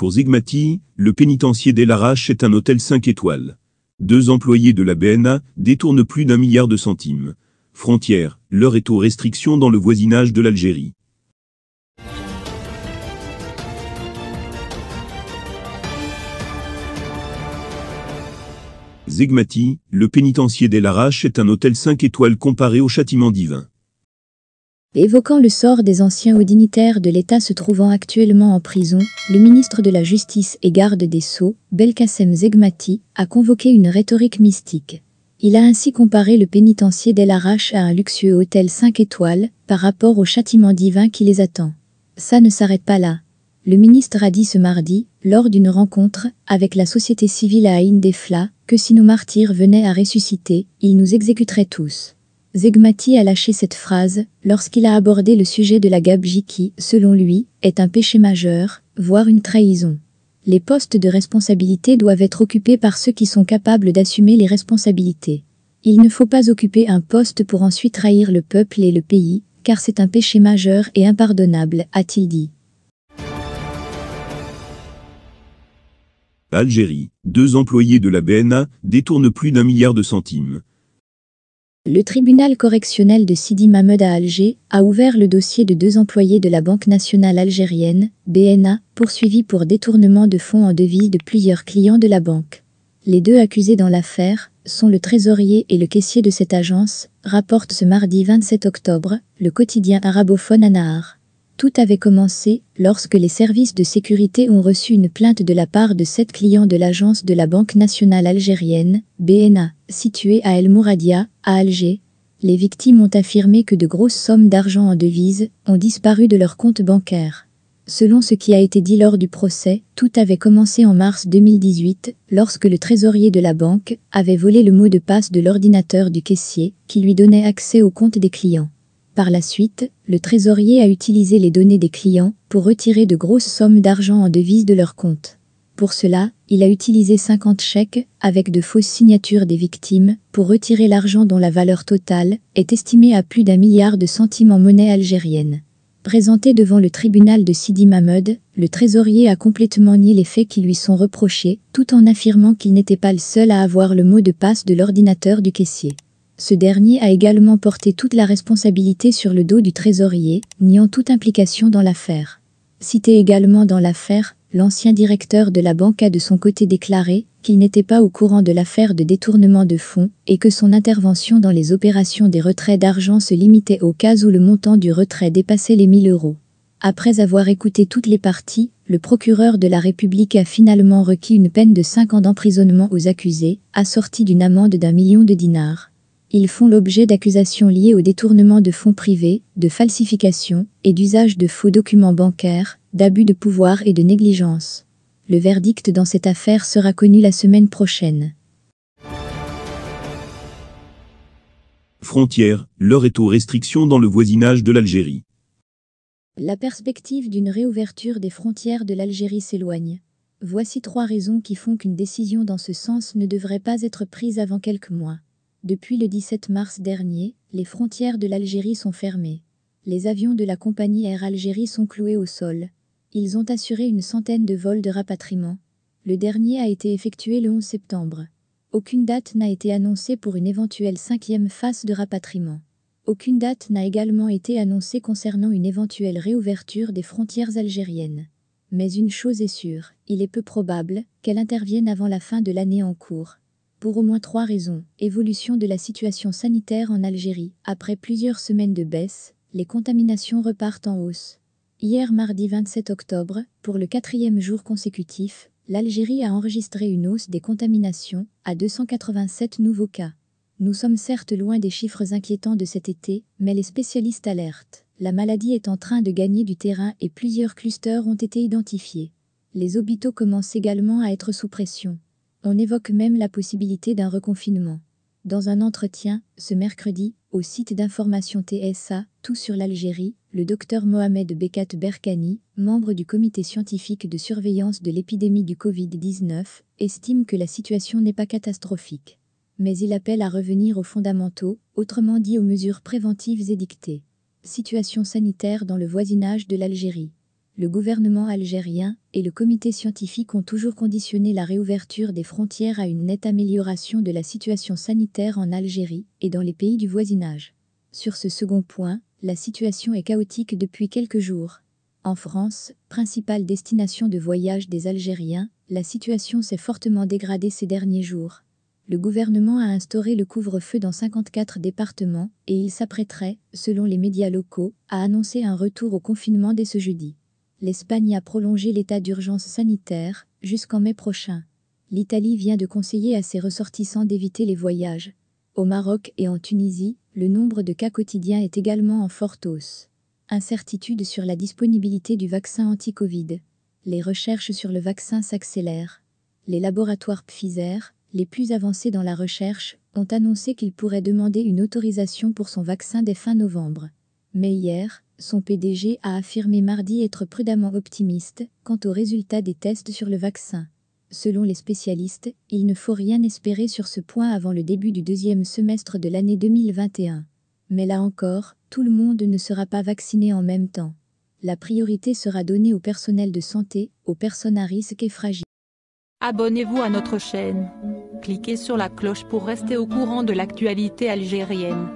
Pour Zegmati, le pénitencier d'El Arash est un hôtel 5 étoiles. Deux employés de la BNA détournent plus d'un milliard de centimes. Frontière, l'heure est aux restrictions dans le voisinage de l'Algérie. Zegmati, le pénitencier d'El Arash est un hôtel 5 étoiles comparé au châtiment divin. Évoquant le sort des anciens hauts dignitaires de l'État se trouvant actuellement en prison, le ministre de la Justice et garde des Sceaux, Belkacem Zegmati, a convoqué une rhétorique mystique. Il a ainsi comparé le pénitencier d'El Arash à un luxueux hôtel 5 étoiles par rapport au châtiment divin qui les attend. Ça ne s'arrête pas là. Le ministre a dit ce mardi, lors d'une rencontre avec la société civile à Aïn Defla, que si nos martyrs venaient à ressusciter, ils nous exécuteraient tous. Zegmati a lâché cette phrase lorsqu'il a abordé le sujet de la Gabji qui, selon lui, est un péché majeur, voire une trahison. Les postes de responsabilité doivent être occupés par ceux qui sont capables d'assumer les responsabilités. Il ne faut pas occuper un poste pour ensuite trahir le peuple et le pays, car c'est un péché majeur et impardonnable, a-t-il dit. Algérie, deux employés de la BNA détournent plus d'un milliard de centimes. Le tribunal correctionnel de Sidi Mahmoud à Alger a ouvert le dossier de deux employés de la Banque nationale algérienne, BNA, poursuivis pour détournement de fonds en devis de plusieurs clients de la banque. Les deux accusés dans l'affaire sont le trésorier et le caissier de cette agence, rapporte ce mardi 27 octobre le quotidien arabophone Anahar. Tout avait commencé lorsque les services de sécurité ont reçu une plainte de la part de sept clients de l'agence de la Banque nationale algérienne, BNA. Située à El Mouradia, à Alger, les victimes ont affirmé que de grosses sommes d'argent en devises ont disparu de leurs comptes bancaires. Selon ce qui a été dit lors du procès, tout avait commencé en mars 2018, lorsque le trésorier de la banque avait volé le mot de passe de l'ordinateur du caissier, qui lui donnait accès aux comptes des clients. Par la suite, le trésorier a utilisé les données des clients pour retirer de grosses sommes d'argent en devises de leurs comptes. Pour cela, il a utilisé 50 chèques, avec de fausses signatures des victimes, pour retirer l'argent dont la valeur totale est estimée à plus d'un milliard de centimes en monnaie algérienne. Présenté devant le tribunal de Sidi Mahmoud, le trésorier a complètement nié les faits qui lui sont reprochés, tout en affirmant qu'il n'était pas le seul à avoir le mot de passe de l'ordinateur du caissier. Ce dernier a également porté toute la responsabilité sur le dos du trésorier, niant toute implication dans l'affaire. Cité également dans l'affaire, l'ancien directeur de la banque a de son côté déclaré qu'il n'était pas au courant de l'affaire de détournement de fonds et que son intervention dans les opérations des retraits d'argent se limitait au cas où le montant du retrait dépassait les 1000 euros. Après avoir écouté toutes les parties, le procureur de la République a finalement requis une peine de 5 ans d'emprisonnement aux accusés, assortie d'une amende d'un million de dinars. Ils font l'objet d'accusations liées au détournement de fonds privés, de falsification et d'usage de faux documents bancaires, d'abus de pouvoir et de négligence. Le verdict dans cette affaire sera connu la semaine prochaine. Frontières, l'heure est aux restrictions dans le voisinage de l'Algérie. La perspective d'une réouverture des frontières de l'Algérie s'éloigne. Voici trois raisons qui font qu'une décision dans ce sens ne devrait pas être prise avant quelques mois. Depuis le 17 mars dernier, les frontières de l'Algérie sont fermées. Les avions de la compagnie Air Algérie sont cloués au sol. Ils ont assuré une centaine de vols de rapatriement. Le dernier a été effectué le 11 septembre. Aucune date n'a été annoncée pour une éventuelle cinquième phase de rapatriement. Aucune date n'a également été annoncée concernant une éventuelle réouverture des frontières algériennes. Mais une chose est sûre, il est peu probable qu'elle intervienne avant la fin de l'année en cours. Pour au moins trois raisons. Évolution de la situation sanitaire en Algérie. Après plusieurs semaines de baisse, les contaminations repartent en hausse. Hier mardi 27 octobre, pour le quatrième jour consécutif, l'Algérie a enregistré une hausse des contaminations à 287 nouveaux cas. Nous sommes certes loin des chiffres inquiétants de cet été, mais les spécialistes alertent. La maladie est en train de gagner du terrain et plusieurs clusters ont été identifiés. Les hôpitaux commencent également à être sous pression. On évoque même la possibilité d'un reconfinement. Dans un entretien, ce mercredi, au site d'information TSA, tout sur l'Algérie, le docteur Mohamed Bekat Berkani, membre du comité scientifique de surveillance de l'épidémie du Covid-19, estime que la situation n'est pas catastrophique. Mais il appelle à revenir aux fondamentaux, autrement dit aux mesures préventives édictées. Situation sanitaire dans le voisinage de l'Algérie. Le gouvernement algérien et le comité scientifique ont toujours conditionné la réouverture des frontières à une nette amélioration de la situation sanitaire en Algérie et dans les pays du voisinage. Sur ce second point, la situation est chaotique depuis quelques jours. En France, principale destination de voyage des Algériens, la situation s'est fortement dégradée ces derniers jours. Le gouvernement a instauré le couvre-feu dans 54 départements et il s'apprêterait, selon les médias locaux, à annoncer un retour au confinement dès ce jeudi. L'Espagne a prolongé l'état d'urgence sanitaire jusqu'en mai prochain. L'Italie vient de conseiller à ses ressortissants d'éviter les voyages. Au Maroc et en Tunisie, le nombre de cas quotidiens est également en forte hausse. Incertitude sur la disponibilité du vaccin anti-Covid. Les recherches sur le vaccin s'accélèrent. Les laboratoires Pfizer, les plus avancés dans la recherche, ont annoncé qu'ils pourraient demander une autorisation pour son vaccin dès fin novembre. Mais hier, son PDG a affirmé mardi être prudemment optimiste quant aux résultats des tests sur le vaccin. Selon les spécialistes, il ne faut rien espérer sur ce point avant le début du deuxième semestre de l'année 2021. Mais là encore, tout le monde ne sera pas vacciné en même temps. La priorité sera donnée au personnel de santé, aux personnes à risque et fragiles. Abonnez-vous à notre chaîne. Cliquez sur la cloche pour rester au courant de l'actualité algérienne.